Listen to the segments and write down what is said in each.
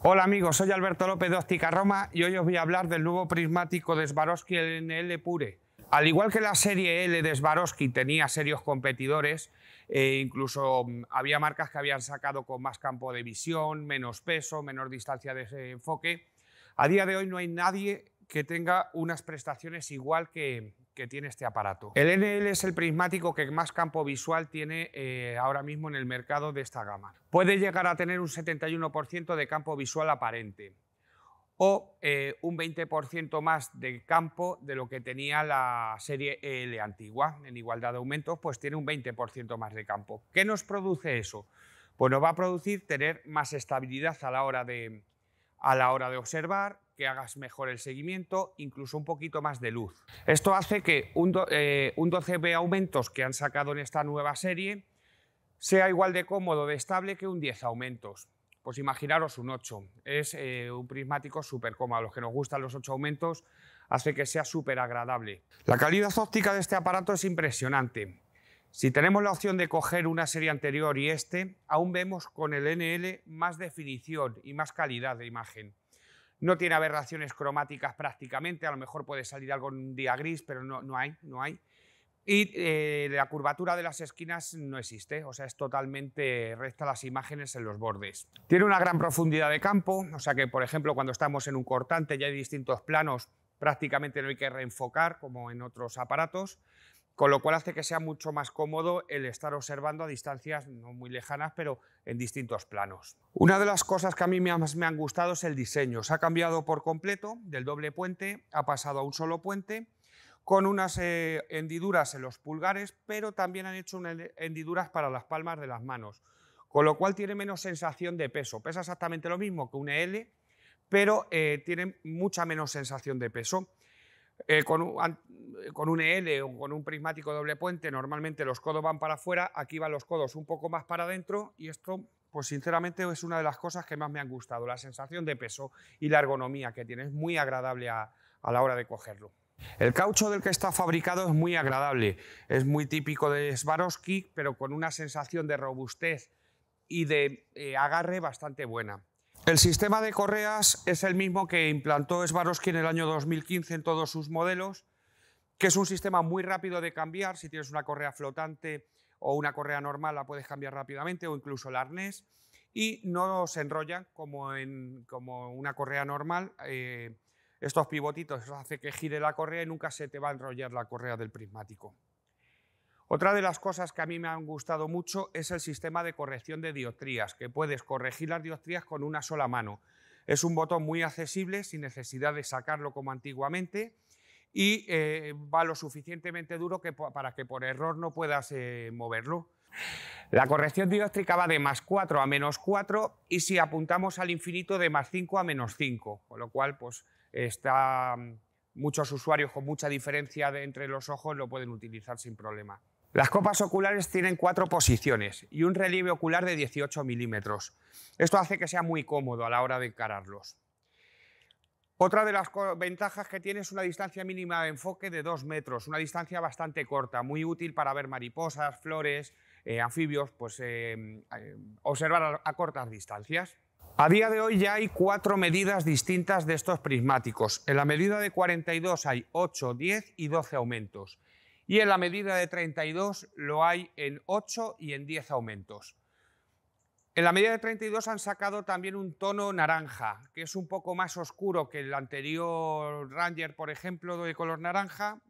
Hola amigos, soy Alberto López de Óptica Roma y hoy os voy a hablar del nuevo prismático de Swarovski NL Pure. Al igual que la serie L de Swarovski tenía serios competidores, eh, incluso mm, había marcas que habían sacado con más campo de visión, menos peso, menor distancia de enfoque. A día de hoy no hay nadie que tenga unas prestaciones igual que, que tiene este aparato. El NL es el prismático que más campo visual tiene eh, ahora mismo en el mercado de esta gama. Puede llegar a tener un 71% de campo visual aparente o eh, un 20% más de campo de lo que tenía la serie EL antigua. En igualdad de aumentos, pues tiene un 20% más de campo. ¿Qué nos produce eso? Pues nos va a producir tener más estabilidad a la hora de, a la hora de observar, que hagas mejor el seguimiento, incluso un poquito más de luz. Esto hace que un, 12B eh, aumentos que han sacado en esta nueva serie sea igual de cómodo, de estable que un 10 aumentos. Pues imaginaros un 8. Es eh, un prismático súper cómodo. A los que nos gustan los 8 aumentos hace que sea súper agradable. La calidad óptica de este aparato es impresionante. Si tenemos la opción de coger una serie anterior y este, aún vemos con el NL más definición y más calidad de imagen. No tiene aberraciones cromáticas prácticamente, a lo mejor puede salir algo un día gris, pero no, no hay, no hay. Y eh, la curvatura de las esquinas no existe, o sea, es totalmente recta las imágenes en los bordes. Tiene una gran profundidad de campo, o sea que, por ejemplo, cuando estamos en un cortante ya hay distintos planos, prácticamente no hay que reenfocar como en otros aparatos con lo cual hace que sea mucho más cómodo el estar observando a distancias no muy lejanas, pero en distintos planos. Una de las cosas que a mí más me han gustado es el diseño. Se ha cambiado por completo del doble puente, ha pasado a un solo puente, con unas eh, hendiduras en los pulgares, pero también han hecho unas hendiduras para las palmas de las manos, con lo cual tiene menos sensación de peso. Pesa exactamente lo mismo que un L, pero eh, tiene mucha menos sensación de peso. Eh, eh, con, un, con, EL o con un prismático doble puente, normalmente los codos van para afuera, aquí van los codos un poco más para adentro y esto, pues sinceramente, es una de las cosas que más me han gustado, la sensación de peso y la ergonomía que tiene, es muy agradable a, la hora de cogerlo. El caucho del que está fabricado es muy agradable, es muy típico de Swarovski, pero con una sensación de robustez y de eh, agarre bastante buena. El sistema de correas es el mismo que implantó Swarovski en el año 2015 en todos sus modelos, que es un sistema muy rápido de cambiar. Si tienes una correa flotante o una correa normal, la puedes cambiar rápidamente o incluso el arnés. Y no se enrolla como en como una correa normal. Eh, estos pivotitos hace que gire la correa y nunca se te va a enrollar la correa del prismático. Otra de las cosas que a mí me han gustado mucho es el sistema de corrección de dioptrías, que puedes corregir las dioptrías con una sola mano. Es un botón muy accesible, sin necesidad de sacarlo como antiguamente, y eh, va lo suficientemente duro para que por error no puedas eh, moverlo. La corrección dióptrica va de más 4 a menos 4 y si apuntamos al infinito de más 5 a menos 5, con lo cual pues está, mm, muchos usuarios con mucha diferencia entre los ojos lo pueden utilizar sin problema. Las copas oculares tienen cuatro posiciones y un relieve ocular de 18 milímetros. Esto hace que sea muy cómodo a la hora de encararlos. Otra de las ventajas que tiene es una distancia mínima de enfoque de 2 metros, una distancia bastante corta, muy útil para ver mariposas, flores, eh, anfibios, pues eh, eh, observar a, a cortas distancias. A día de hoy ya hay cuatro medidas distintas de estos prismáticos. En la medida de 42 hay 8, 10 y 12 aumentos y en la medida de 32 lo hay en 8 y en 10 aumentos. En la medida de 32 han sacado también un tono naranja, que es un poco más oscuro que el anterior Ranger, por ejemplo, de color naranja.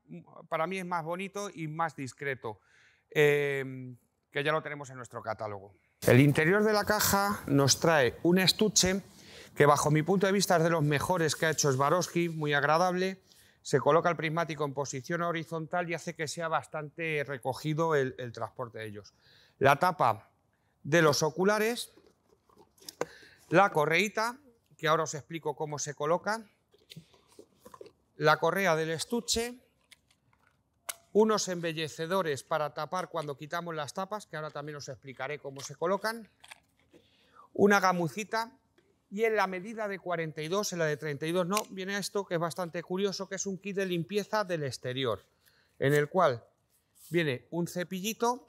Para mí es más bonito y más discreto, em, que ya lo tenemos en nuestro catálogo. El interior de la caja nos trae un estuche que bajo mi punto de vista es de los mejores que ha hecho Swarovski, muy agradable, se coloca el prismático en posición horizontal y hace que sea bastante recogido el, transporte de ellos. La tapa de los oculares, la correíta, que ahora os explico cómo se coloca, la correa del estuche, unos embellecedores para tapar cuando quitamos las tapas, que ahora también os explicaré cómo se colocan, una gamucita y en la medida de 42, en la de 32 no, viene esto que es bastante curioso, que es un kit de limpieza del exterior, en el cual viene un cepillito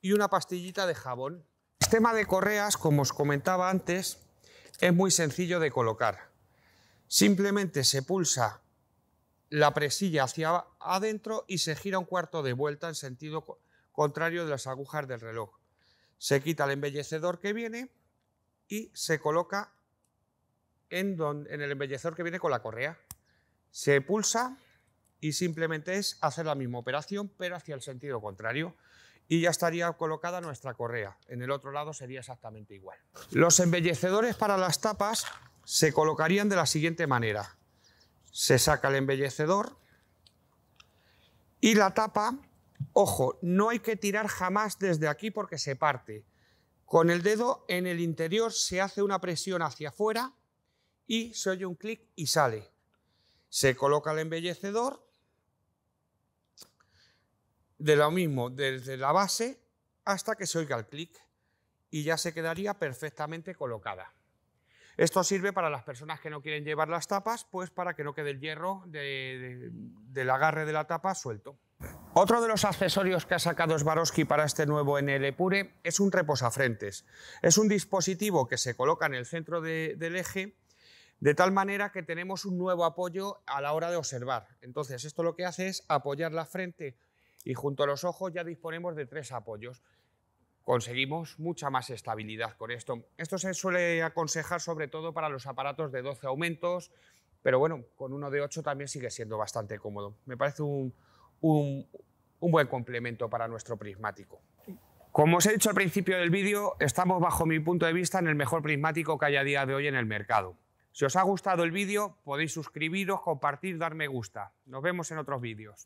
y una pastillita de jabón. El sistema de correas, como os comentaba antes, es muy sencillo de colocar. Simplemente se pulsa la presilla hacia adentro y se gira un cuarto de vuelta en sentido contrario de las agujas del reloj. Se quita el embellecedor que viene y se coloca en, el embellecedor que viene con la correa. Se pulsa y simplemente es hacer la misma operación, pero hacia el sentido contrario. Y ya estaría colocada nuestra correa. En el otro lado sería exactamente igual. Los embellecedores para las tapas se colocarían de la siguiente manera. Se saca el embellecedor y la tapa, ojo, no hay que tirar jamás desde aquí porque se parte. Con el dedo en el interior se hace una presión hacia afuera y se oye un clic y sale. Se coloca el embellecedor de lo mismo, desde la base hasta que se oiga el clic y ya se quedaría perfectamente colocada. Esto sirve para las personas que no quieren llevar las tapas, pues para que no quede el hierro del agarre de la tapa suelto. Otro de los accesorios que ha sacado Swarovski para este nuevo NL Pure es un reposafrentes. Es un dispositivo que se coloca en el centro del eje de tal manera que tenemos un nuevo apoyo a la hora de observar. Entonces, esto lo que hace es apoyar la frente y junto a los ojos ya disponemos de tres apoyos. Conseguimos mucha más estabilidad con esto. Esto se suele aconsejar sobre todo para los aparatos de 12 aumentos, pero bueno, con uno de 8 también sigue siendo bastante cómodo. Me parece un, un, buen complemento para nuestro prismático. Como os he dicho al principio del vídeo, estamos bajo mi punto de vista en el mejor prismático que hay a día de hoy en el mercado. Si os ha gustado el vídeo, podéis suscribiros, compartir, dar me gusta. Nos vemos en otros vídeos.